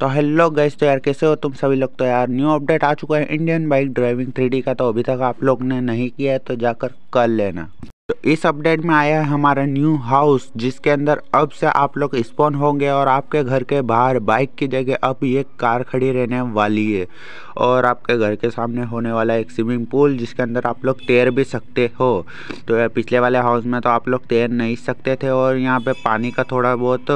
तो hello guys तो यार कैसे हो तुम सभी लोग तो यार न्यू अपडेट आ चुका है इंडियन बाइक ड्राइविंग थ्री का तो अभी तक आप लोग ने नहीं किया है तो जाकर कर लेना तो इस अपडेट में आया है हमारा न्यू हाउस जिसके अंदर अब से आप लोग स्पॉन होंगे और आपके घर के बाहर बाइक की जगह अब ये कार खड़ी रहने वाली है और आपके घर के सामने होने वाला एक स्विमिंग पूल जिसके अंदर आप लोग तैर भी सकते हो तो पिछले वाले हाउस में तो आप लोग तैर नहीं सकते थे और यहाँ पे पानी का थोड़ा बहुत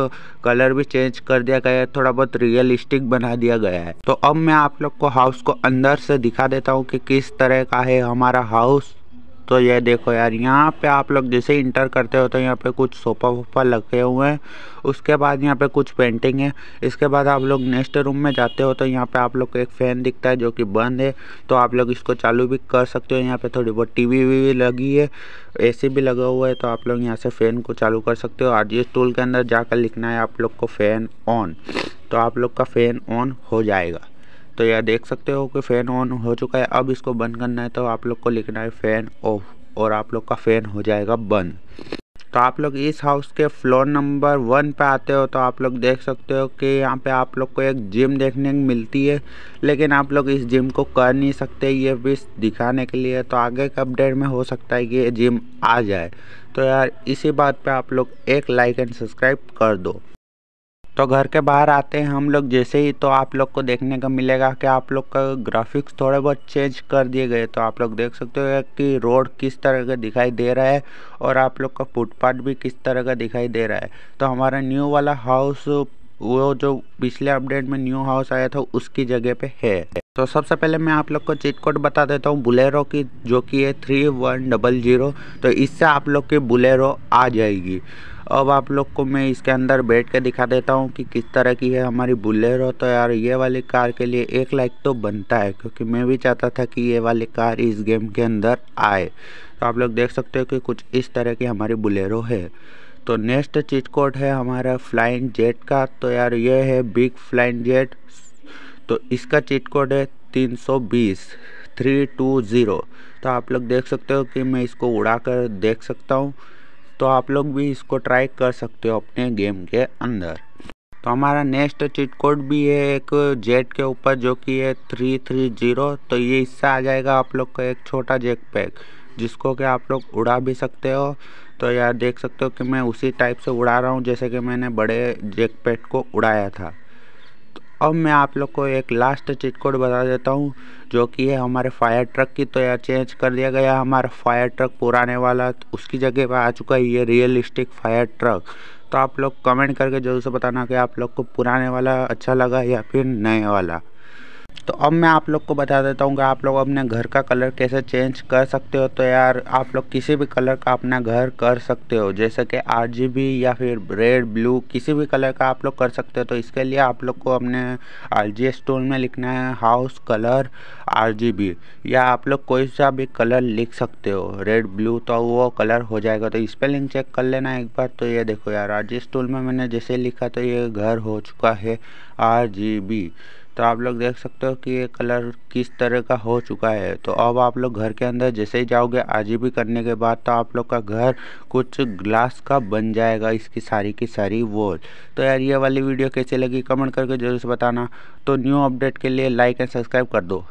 कलर भी चेंज कर दिया गया है थोड़ा बहुत रियलिस्टिक बना दिया गया है तो अब मैं आप लोग को हाउस को अंदर से दिखा देता हूँ कि किस तरह का है हमारा हाउस तो ये देखो यार यहाँ पे आप लोग जैसे इंटर करते हो तो यहाँ पे कुछ सोफा वोफा लगे हुए हैं उसके बाद यहाँ पे कुछ पेंटिंग है इसके बाद आप लोग नेक्स्ट रूम में जाते हो तो यहाँ पे आप लोग को एक फ़ैन दिखता है जो कि बंद है तो आप लोग इसको चालू भी कर सकते हो यहाँ पे थोड़ी बहुत टी वी भी लगी है सी भी लगा हुआ है तो आप लोग यहाँ से फ़ैन को चालू कर सकते हो आर इस टूल के अंदर जाकर लिखना है आप लोग को फ़ैन ऑन तो आप लोग का फ़ैन ऑन हो जाएगा तो यह देख सकते हो कि फ़ैन ऑन हो चुका है अब इसको बंद करना है तो आप लोग को लिखना है फ़ैन ऑफ और आप लोग का फ़ैन हो जाएगा बंद तो आप लोग इस हाउस के फ्लोर नंबर वन पे आते हो तो आप लोग देख सकते हो कि यहाँ पे आप लोग को एक जिम देखने को मिलती है लेकिन आप लोग इस जिम को कर नहीं सकते ये भी दिखाने के लिए तो आगे के अपडेट में हो सकता है कि ये जिम आ जाए तो यार इसी बात पे आप लोग एक लाइक एंड सब्सक्राइब कर दो तो घर के बाहर आते हैं हम लोग जैसे ही तो आप लोग को देखने को मिलेगा कि आप लोग का ग्राफिक्स थोड़े बहुत चेंज कर दिए गए तो आप लोग देख सकते हो कि रोड किस तरह का दिखाई दे रहा है और आप लोग का फुटपाथ भी किस तरह का दिखाई दे रहा है तो हमारा न्यू वाला हाउस वो जो पिछले अपडेट में न्यू हाउस आया था उसकी जगह पे है तो सबसे पहले मैं आप लोग को चीट कोड बता देता हूँ बुलेरो की जो कि है थ्री वन डबल जीरो तो इससे आप लोग की बुलेरो आ जाएगी अब आप लोग को मैं इसके अंदर बैठ के दिखा देता हूँ कि किस तरह की है हमारी बुलेरो तो यार ये वाली कार के लिए एक लाइक तो बनता है क्योंकि मैं भी चाहता था कि ये वाली कार इस गेम के अंदर आए तो आप लोग देख सकते हो कि कुछ इस तरह की हमारी बुलेरो है तो नेक्स्ट चीट कोड है हमारा फ्लाइंग जेट का तो यार ये है बिग फ्लाइंग जेट तो इसका चीट कोड है 320 320 तो आप लोग देख सकते हो कि मैं इसको उड़ा कर देख सकता हूँ तो आप लोग भी इसको ट्राई कर सकते हो अपने गेम के अंदर तो हमारा नेक्स्ट चीट कोड भी है एक जेट के ऊपर जो कि है थ्री थ्री जीरो तो ये इससे आ जाएगा आप लोग का एक छोटा जेट पैक जिसको कि आप लोग उड़ा भी सकते हो तो यार देख सकते हो कि मैं उसी टाइप से उड़ा रहा हूँ जैसे कि मैंने बड़े जेक पैक को उड़ाया था अब मैं आप लोग को एक लास्ट चीट कोड बता देता हूँ जो कि है हमारे फायर ट्रक की तो यह चेंज कर दिया गया हमारा फायर ट्रक पुराने वाला तो उसकी जगह पर आ चुका है ये रियलिस्टिक फायर ट्रक तो आप लोग कमेंट करके जरूर से बताना कि आप लोग को पुराने वाला अच्छा लगा या फिर नए वाला तो अब मैं आप लोग को बता देता हूँ कि आप लोग अपने घर का कलर कैसे चेंज कर सकते हो तो यार आप लोग किसी भी कलर का अपना घर कर सकते हो जैसे कि आर या फिर रेड ब्लू किसी भी कलर का आप लोग कर सकते हो तो इसके लिए आप लोग को अपने आर जी टूल में लिखना है हाउस कलर आर या आप लोग कोई सा भी कलर लिख सकते हो रेड ब्लू तो वो कलर हो जाएगा तो इस पर लिंक चेक कर लेना एक बार तो ये देखो यार आर जी टूल में मैंने जैसे लिखा तो ये घर हो चुका है आर तो आप लोग देख सकते हो कि ये कलर किस तरह का हो चुका है तो अब आप लोग घर के अंदर जैसे ही जाओगे आज भी करने के बाद तो आप लोग का घर कुछ ग्लास का बन जाएगा इसकी सारी की सारी वॉल तो यार ये वाली वीडियो कैसी लगी कमेंट करके जरूर से बताना तो न्यू अपडेट के लिए लाइक एंड सब्सक्राइब कर दो